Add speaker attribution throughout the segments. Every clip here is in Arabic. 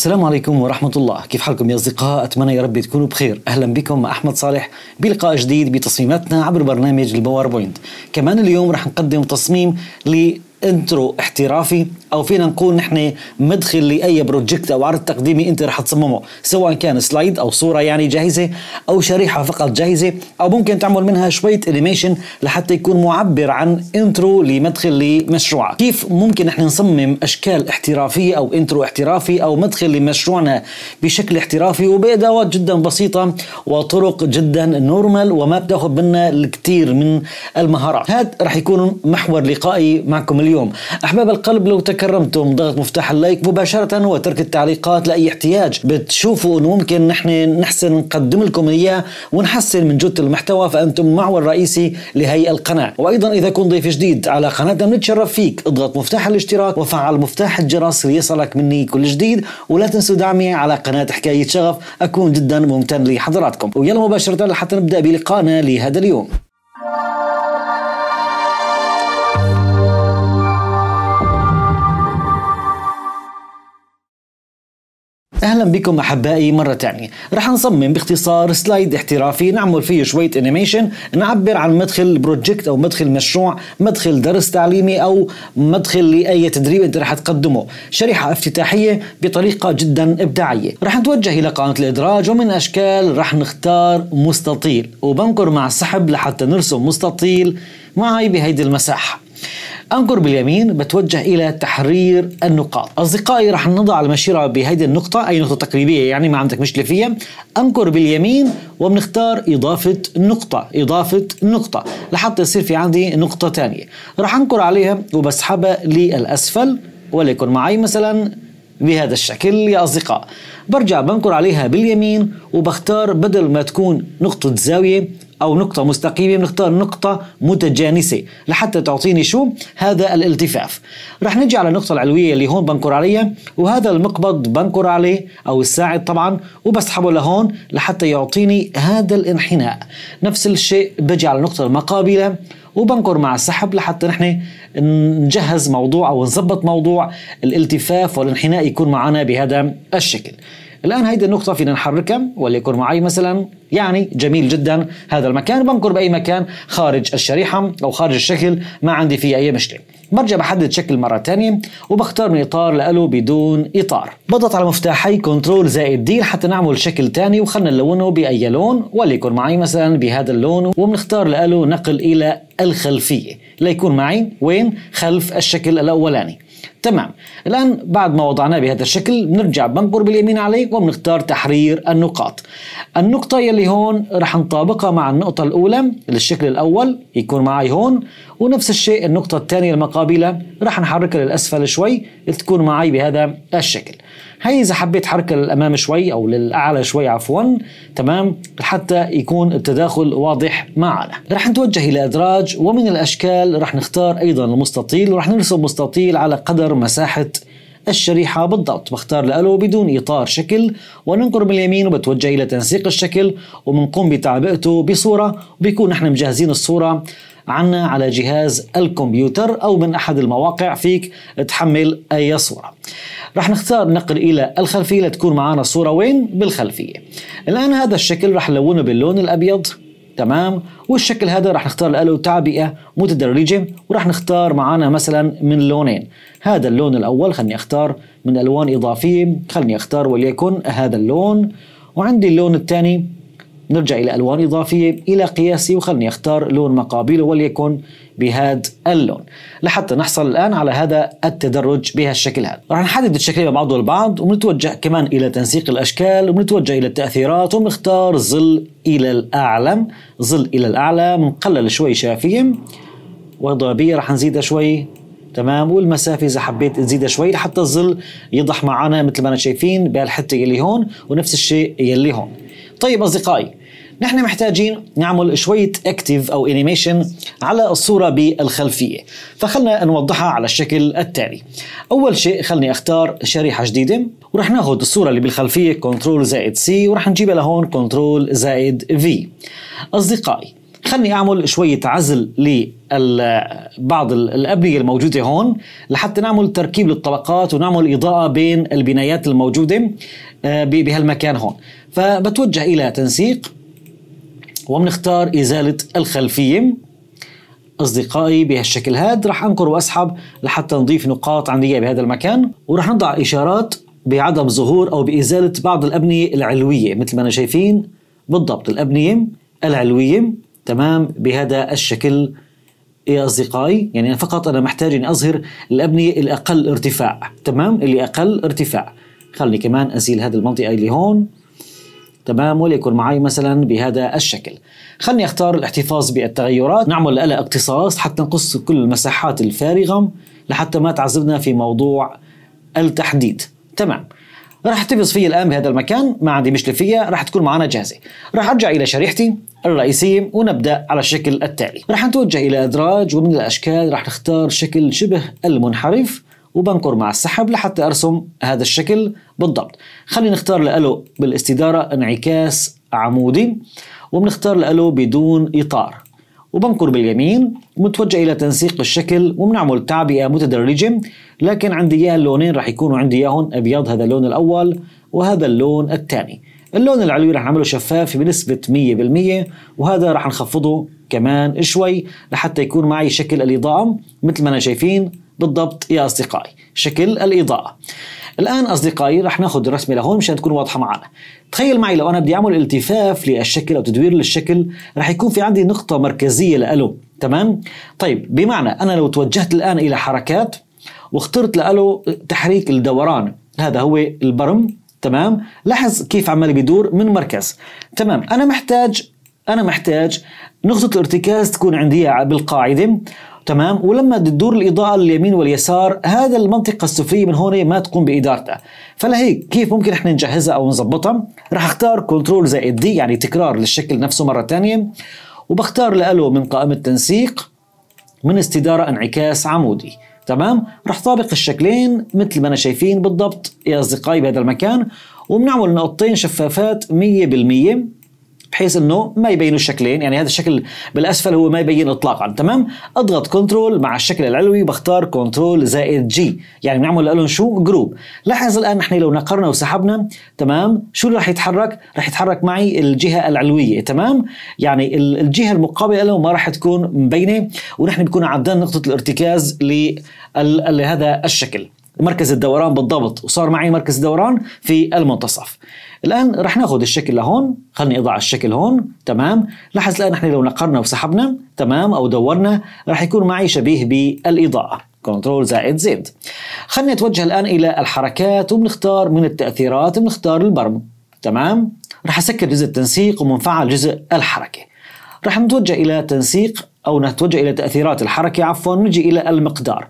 Speaker 1: السلام عليكم ورحمة الله كيف حالكم يا أصدقاء أتمنى يا رب تكونوا بخير أهلا بكم مع أحمد صالح بلقاء جديد بتصميماتنا عبر برنامج الباوربوينت كمان اليوم رح نقدم تصميم ل انترو احترافي او فينا نقول نحن مدخل لاي بروجكت او عرض تقديمي انت رح تصممه سواء كان سلايد او صوره يعني جاهزه او شريحه فقط جاهزه او ممكن تعمل منها شويه انيميشن لحتى يكون معبر عن انترو لمدخل لمشروعك كيف ممكن نحن نصمم اشكال احترافيه او انترو احترافي او مدخل لمشروعنا بشكل احترافي وبادوات جدا بسيطه وطرق جدا نورمال وما بتاخذ منا الكثير من المهارات هذا رح يكون محور لقائي معكم اليوم اليوم أحباب القلب لو تكرمتم ضغط مفتاح اللايك مباشرة وترك التعليقات لأي احتياج بتشوفوا أنه ممكن نحن نحسن نقدم لكم إياه ونحسن من جودة المحتوى فأنتم معول رئيسي لهي القناة وأيضا إذا كنت ضيف جديد على قناتنا بنتشرف فيك اضغط مفتاح الاشتراك وفعل مفتاح الجرس ليصلك مني كل جديد ولا تنسوا دعمي على قناة حكاية شغف أكون جدا ممتن لحضراتكم ويلا مباشرة لحتى نبدأ بلقائنا لهذا اليوم اهلا بكم احبائي مره تانية رح نصمم باختصار سلايد احترافي نعمل فيه شويه انيميشن نعبر عن مدخل بروجكت او مدخل مشروع مدخل درس تعليمي او مدخل لاي تدريب انت رح تقدمه شريحه افتتاحيه بطريقه جدا ابداعيه رح نتوجه الى قائمه الادراج ومن اشكال رح نختار مستطيل وبنقر مع السحب لحتى نرسم مستطيل معي بهيدي المساحه أنقر باليمين بتوجه إلى تحرير النقاط أصدقائي رح نضع المشيرة بهذه النقطة أي نقطة تقريبية يعني ما عندك مشكلة فيها أنقر باليمين وبنختار إضافة نقطة إضافة نقطة لحتى يصير في عندي نقطة ثانية رح أنقر عليها وبسحبها للأسفل وليكن معي مثلا بهذا الشكل يا أصدقاء برجع بنقر عليها باليمين وبختار بدل ما تكون نقطة زاوية أو نقطة مستقيمة بنختار نقطة متجانسة لحتى تعطيني شو هذا الالتفاف رح نجي على النقطة العلوية اللي هون بنكر عليها وهذا المقبض بنكر عليه أو الساعد طبعا وبسحبه لهون لحتى يعطيني هذا الانحناء نفس الشيء بجي على النقطة المقابلة وبنكر مع السحب لحتى نحن نجهز موضوع او نظبط موضوع الالتفاف والانحناء يكون معنا بهذا الشكل الآن هيدي النقطة فينا نحركها وليكن معي مثلا يعني جميل جدا هذا المكان بنقر بأي مكان خارج الشريحة أو خارج الشكل ما عندي فيه أي مشكلة برجع بحدد شكل مرة تانية وبختار من إطار لألو بدون إطار بضغط على مفتاحي كنترول زائد دي حتى نعمل شكل تاني وخلنا نلونه بأي لون وليكن معي مثلا بهذا اللون وبنختار لألو نقل إلى الخلفية ليكون معي وين خلف الشكل الأولاني تمام الآن بعد ما وضعناه بهذا الشكل بنرجع بنقر باليمين عليه وبنختار تحرير النقاط النقطة يلي هون رح نطابقها مع النقطة الأولى للشكل الأول يكون معي هون ونفس الشيء النقطة الثانية المقابلة رح نحركها للأسفل شوي تكون معي بهذا الشكل هي إذا حبيت حركة للأمام شوي أو للأعلى شوي عفوا تمام حتى يكون التداخل واضح معنا رح نتوجه إلى أدراج ومن الأشكال رح نختار أيضا المستطيل ورح نرسم مستطيل على قدر بختار مساحة الشريحة بالضبط بختار له بدون إطار شكل وننقر باليمين وبتوجه إلى تنسيق الشكل وبنقوم بتعبئته بصورة وبيكون نحن مجهزين الصورة عنا على جهاز الكمبيوتر أو من أحد المواقع فيك تحمل أي صورة رح نختار نقل إلى الخلفية لتكون معنا الصورة وين؟ بالخلفية الآن هذا الشكل رح نلونه باللون الأبيض تمام والشكل هذا راح نختار له تعبئه متدرجه وراح نختار معنا مثلا من لونين هذا اللون الاول خلني اختار من الوان اضافيه خلني اختار وليكن هذا اللون وعندي اللون الثاني نرجع إلى ألوان إضافية إلى قياسي وخلني أختار لون مقابله وليكن بهذا اللون لحتى نحصل الآن على هذا التدرج بهالشكل هذا رح نحدد الشكلين مع بعضه البعض وبنتوجه كمان إلى تنسيق الأشكال وبنتوجه إلى التأثيرات وبنختار ظل إلى الأعلى ظل إلى الأعلى بنقلل شوي شافية وإضافية رح نزيدها شوي تمام والمسافه اذا حبيت تزيدها شوي لحتى الظل يضح معنا مثل ما انا شايفين بهالحته يلي هون ونفس الشيء يلي هون طيب اصدقائي نحن محتاجين نعمل شوية اكتيف أو انيميشن على الصورة بالخلفية فخلنا نوضحها على الشكل التالي أول شيء خلني أختار شريحة جديدة ورح ناخذ الصورة اللي بالخلفية كنترول زائد سي ورح نجيبها لهون كنترول زائد في أصدقائي خلني اعمل شويه عزل لبعض الابنيه الموجوده هون لحتى نعمل تركيب للطبقات ونعمل اضاءه بين البنايات الموجوده آه، بهالمكان هون فبتوجه الى تنسيق وبنختار ازاله الخلفيه اصدقائي بهالشكل هاد رح انكر واسحب لحتى نضيف نقاط عندي بهذا المكان ورح نضع اشارات بعدم ظهور او بازاله بعض الابنيه العلويه مثل ما انا شايفين بالضبط الابنيه العلويه تمام بهذا الشكل يا أصدقائي يعني أنا فقط أنا محتاج أني أظهر الأبنية الأقل ارتفاع تمام اللي أقل ارتفاع خلني كمان أزيل هذه المنطقة اللي هون تمام وليكن معي مثلا بهذا الشكل خلني اختار الاحتفاظ بالتغيرات نعمل لها اقتصاص حتى نقص كل المساحات الفارغة لحتى ما تعذبنا في موضوع التحديد تمام راح احتفظ فيه الان بهذا المكان ما عندي مشكله فيها راح تكون معنا جاهزه راح ارجع الى شريحتي الرئيسيه ونبدا على الشكل التالي راح نتوجه الى ادراج ومن الاشكال راح نختار شكل شبه المنحرف وبنقر مع السحب لحتى ارسم هذا الشكل بالضبط خلينا نختار له بالاستدارة انعكاس عمودي وبنختار له بدون اطار وبنقر باليمين ومتوجه الى تنسيق الشكل وبنعمل تعبئة متدرجة لكن عندي اياه اللونين راح يكونوا عندي اياهم ابيض هذا اللون الاول وهذا اللون الثاني اللون العلوي رح نعمله شفاف بنسبة 100% وهذا رح نخفضه كمان شوي لحتى يكون معي شكل الإضاءة مثل ما أنا شايفين بالضبط يا أصدقائي شكل الإضاءة الآن أصدقائي رح ناخذ الرسمة لهون مشان تكون واضحة معنا تخيل معي لو أنا بدي أعمل التفاف للشكل أو تدوير للشكل رح يكون في عندي نقطة مركزية لألو تمام؟ طيب بمعنى أنا لو توجهت الآن إلى حركات واخترت لألو تحريك الدوران هذا هو البرم تمام؟ لاحظ كيف عمال بيدور من مركز تمام أنا محتاج أنا محتاج نقطة الارتكاز تكون عندي بالقاعدة تمام ولما تدور الاضاءه لليمين واليسار هذا المنطقه السفليه من هون ما تقوم بادارتها فلهيك كيف ممكن احنا نجهزها او نظبطها راح اختار كنترول زائد دي يعني تكرار للشكل نفسه مره ثانيه وبختار له من قائمه تنسيق من استداره انعكاس عمودي تمام راح طابق الشكلين مثل ما انا شايفين بالضبط يا اصدقائي بهذا المكان وبنعمل نقطتين شفافات 100% بحيث انه ما يبينوا الشكلين يعني هذا الشكل بالاسفل هو ما يبين اطلاقا تمام اضغط كنترول مع الشكل العلوي بختار كنترول زائد جي يعني بنعمل لهم شو جروب لاحظ الان نحن لو نقرنا وسحبنا تمام شو اللي راح يتحرك راح يتحرك معي الجهه العلويه تمام يعني الجهه المقابله له ما راح تكون مبينه ونحن بكون عدنا نقطه الارتكاز لهذا الشكل مركز الدوران بالضبط وصار معي مركز الدوران في المنتصف الآن رح ناخذ الشكل لهون خلني أضع الشكل هون تمام لاحظ الآن نحن لو نقرنا وسحبنا تمام أو دورنا رح يكون معي شبيه بالإضاءة كنترول زائد زد خلني اتوجه الآن إلى الحركات وبنختار من التأثيرات بنختار البرم تمام رح أسكر جزء التنسيق ومنفعل جزء الحركة رح نتوجه إلى تنسيق او نتوجه الى تاثيرات الحركه عفوا نجي الى المقدار.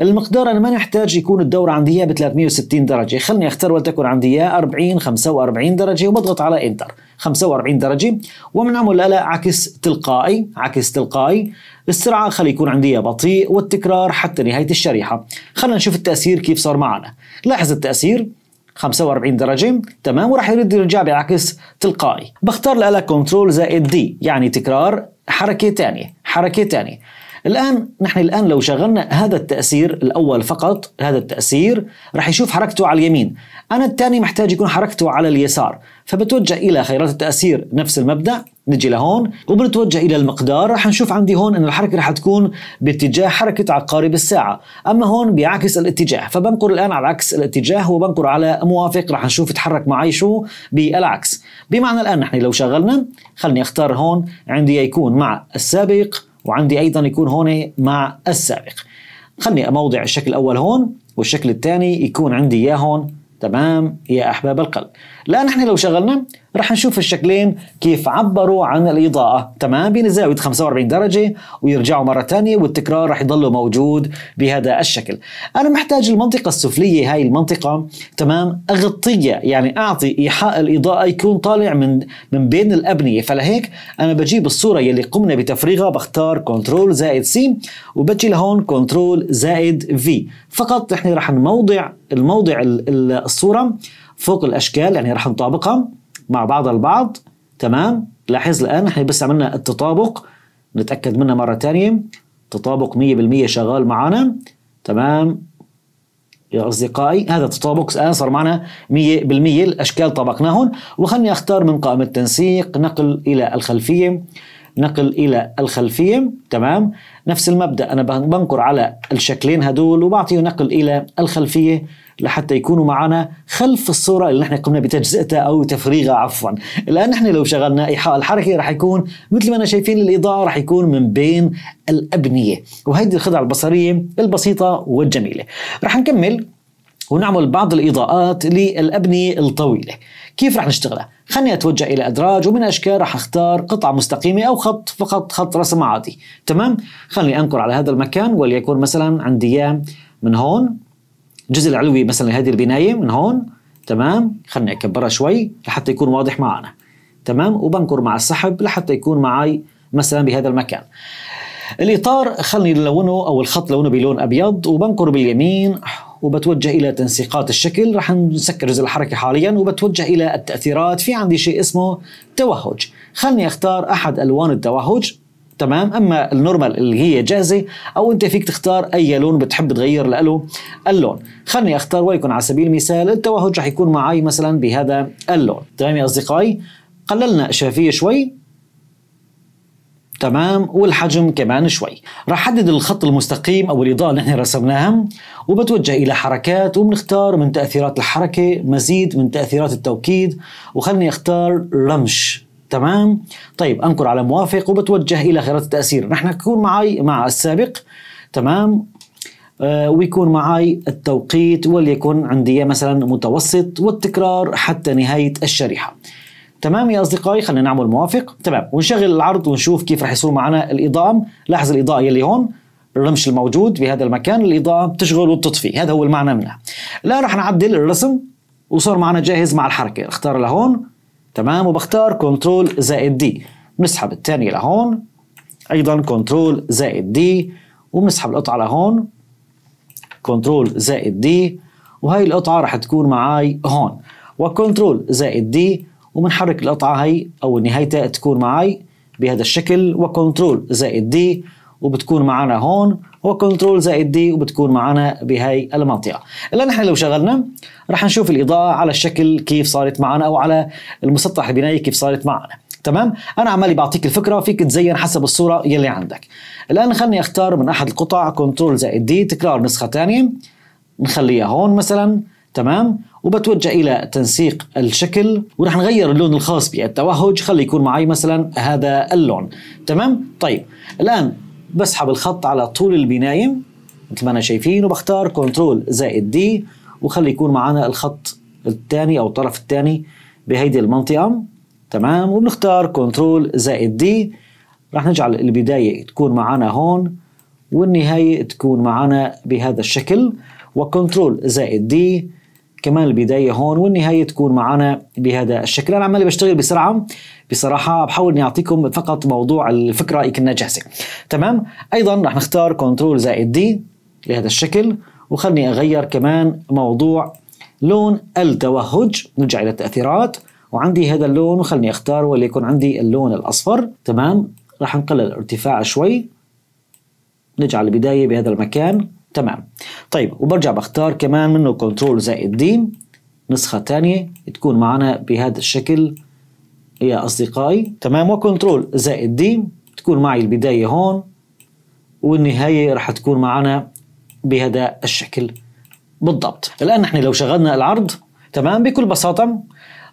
Speaker 1: المقدار انا ما نحتاج يكون الدور عندي اياه ب 360 درجه، خلني اختار ولتكن عندي اياه 40 45 درجه وبضغط على انتر 45 درجه وبنعمل الآلة عكس تلقائي عكس تلقائي، السرعه خلي يكون عندي بطيء والتكرار حتى نهايه الشريحه. خلينا نشوف التاثير كيف صار معنا. لاحظ التاثير 45 درجة تمام وراح يرد يرجع بعكس تلقائي بختار الآلة كنترول زائد دي يعني تكرار حركه ثانيه حركه ثانيه الآن نحن الآن لو شغلنا هذا التأثير الأول فقط هذا التأثير رح يشوف حركته على اليمين أنا الثاني محتاج يكون حركته على اليسار فبتوجه إلى خيارات التأثير نفس المبدأ نجي لهون وبنتوجه إلى المقدار رح نشوف عندي هون أن الحركة رح تكون باتجاه حركة عقارب الساعة أما هون بيعكس الاتجاه فبنقر الآن على عكس الاتجاه وبنقر على موافق رح نشوف يتحرك معي شو بالعكس بمعنى الآن نحن لو شغلنا خلني أختار هون عندي يكون مع السابق وعندي ايضا يكون هون مع السابق خلني اموضع الشكل الاول هون والشكل الثاني يكون عندي اياه هون تمام يا احباب القلب لا نحن لو شغلنا رح نشوف الشكلين كيف عبروا عن الإضاءة تمام بنزاوية 45 درجة ويرجعوا مرة ثانية والتكرار رح يضلوا موجود بهذا الشكل أنا محتاج المنطقة السفلية هاي المنطقة تمام أغطية يعني أعطي إيحاء الإضاءة يكون طالع من من بين الأبنية فلهيك أنا بجيب الصورة يلي قمنا بتفريغها بختار كنترول زائد سي وبجي لهون كنترول زائد في فقط نحن رح نموضع الموضع الصورة فوق الأشكال يعني رح نطابقها مع بعض البعض تمام لاحظ الآن احنا بس عملنا التطابق نتأكد منه مرة ثانيه تطابق 100% شغال معانا تمام يا أصدقائي هذا التطابق الآن صار معنا 100% الأشكال طبقناهم وخلني أختار من قائمة تنسيق نقل إلى الخلفية نقل إلى الخلفية تمام نفس المبدأ أنا بنقر على الشكلين هدول وبعطيه نقل إلى الخلفية لحتى يكونوا معنا خلف الصورة اللي نحن قمنا بتجزئتها أو تفريغها عفوا الآن نحن لو شغلنا إيحاء الحركة رح يكون مثل ما أنا شايفين الإضاءة رح يكون من بين الأبنية وهيدي الخدعة البصرية البسيطة والجميلة رح نكمل ونعمل بعض الإضاءات للأبنية الطويلة كيف رح نشتغلها؟ خلني أتوجه إلى أدراج ومن أشكال رح أختار قطعة مستقيمة أو خط فقط خط رسم عادي تمام؟ خلني انقر على هذا المكان وليكن مثلا عندي من هون الجزء العلوي مثلا لهذه البنايه من هون تمام خلني اكبرها شوي لحتى يكون واضح معنا تمام وبنكر مع السحب لحتى يكون معي مثلا بهذا المكان الاطار خلني لونه او الخط لونه بلون ابيض وبنكر باليمين وبتوجه الى تنسيقات الشكل رح نسكر جزء الحركه حاليا وبتوجه الى التاثيرات في عندي شيء اسمه توهج خلني اختار احد الوان التوهج تمام اما النورمال اللي هي جاهزه او انت فيك تختار اي لون بتحب تغير له اللون خلني اختار ويكون على سبيل المثال التوهج رح يكون معي مثلا بهذا اللون تمام يا اصدقائي قللنا الشفافيه شوي تمام والحجم كمان شوي رح حدد الخط المستقيم او الاضاءه اللي احنا رسمناها وبتوجه الى حركات وبنختار من تاثيرات الحركه مزيد من تاثيرات التوكيد وخلني اختار رمش تمام طيب انكر على موافق وبتوجه الى خيارات التاثير نحن يكون معي مع السابق تمام آه ويكون معي التوقيت وليكن عندي مثلا متوسط والتكرار حتى نهايه الشريحه تمام يا اصدقائي خلينا نعمل موافق تمام ونشغل العرض ونشوف كيف رح يصير معنا الاضاءه لاحظ الاضاءه يلي هون الرمش الموجود بهذا المكان الإضاءة بتشغل وبتطفي هذا هو المعنى منها الآن رح نعدل الرسم وصار معنا جاهز مع الحركة اختار لهون تمام وبختار كنترول زائد دي بنسحب الثانية لهون أيضا كنترول زائد دي وبنسحب القطعة لهون كنترول زائد دي وهي القطعة رح تكون معاي هون وكنترول زائد دي وبنحرك القطعة هي أو نهايتها تكون معاي بهذا الشكل وكنترول زائد دي وبتكون معنا هون وكنترول زائد دي وبتكون معنا بهاي المنطقه الان نحن لو شغلنا رح نشوف الاضاءه على الشكل كيف صارت معنا او على المسطح البنائي كيف صارت معنا تمام انا عمالي بعطيك الفكره فيك تزين حسب الصوره يلي عندك الان خلني اختار من احد القطع كنترول زائد دي تكرار نسخه ثانيه نخليها هون مثلا تمام وبتوجه الى تنسيق الشكل ورح نغير اللون الخاص بالتوهج خلي يكون معي مثلا هذا اللون تمام طيب الان بسحب الخط على طول البناية مثل ما أنا شايفين وبختار كنترول زائد دي وخلي يكون معنا الخط الثاني أو الطرف الثاني بهيدي المنطقة تمام وبنختار كنترول زائد دي رح نجعل البداية تكون معنا هون والنهاية تكون معنا بهذا الشكل وكنترول زائد دي كمان البداية هون والنهاية تكون معنا بهذا الشكل أنا عمالي بشتغل بسرعة بصراحة بحاول إني أعطيكم فقط موضوع الفكرة يكون جاهزة تمام أيضا رح نختار كنترول زائد دي لهذا الشكل وخلني أغير كمان موضوع لون التوهج نرجع إلى التأثيرات وعندي هذا اللون وخلني أختار وليكن عندي اللون الأصفر تمام رح نقلل الارتفاع شوي نجعل البداية بهذا المكان تمام طيب وبرجع بختار كمان منه كنترول زائد دي نسخة تانية تكون معنا بهذا الشكل يا أصدقائي تمام وكنترول زائد دي تكون معي البداية هون والنهاية راح تكون معنا بهذا الشكل بالضبط الآن نحن لو شغلنا العرض تمام بكل بساطة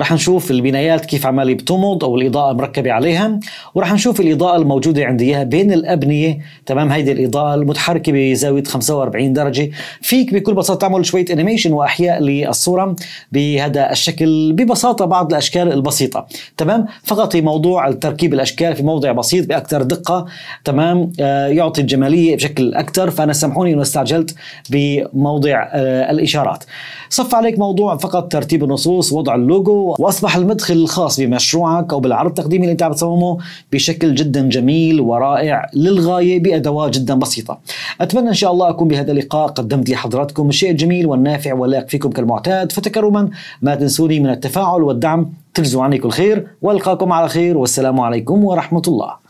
Speaker 1: رح نشوف البنايات كيف عمال بتمض او الاضاءه مركبه عليها ورح نشوف الاضاءه الموجوده عندي اياها بين الابنيه تمام هيدي الاضاءه المتحركه بزاويه 45 درجه فيك بكل بساطه تعمل شويه انيميشن واحياء للصوره بهذا الشكل ببساطه بعض الاشكال البسيطه تمام فقط في موضوع تركيب الاشكال في موضع بسيط باكثر دقه تمام آه يعطي الجماليه بشكل اكثر فانا سامحوني انه استعجلت بموضع آه الاشارات صف عليك موضوع فقط ترتيب النصوص وضع اللوجو واصبح المدخل الخاص بمشروعك او بالعرض التقديمي اللي انت عم تصممه بشكل جدا جميل ورائع للغايه بادوات جدا بسيطه اتمنى ان شاء الله اكون بهذا اللقاء قدمت لحضراتكم الشيء الجميل والنافع واللائق فيكم كالمعتاد فتكرما ما تنسوني من التفاعل والدعم تجزوا عني كل خير والقاكم على خير والسلام عليكم ورحمه الله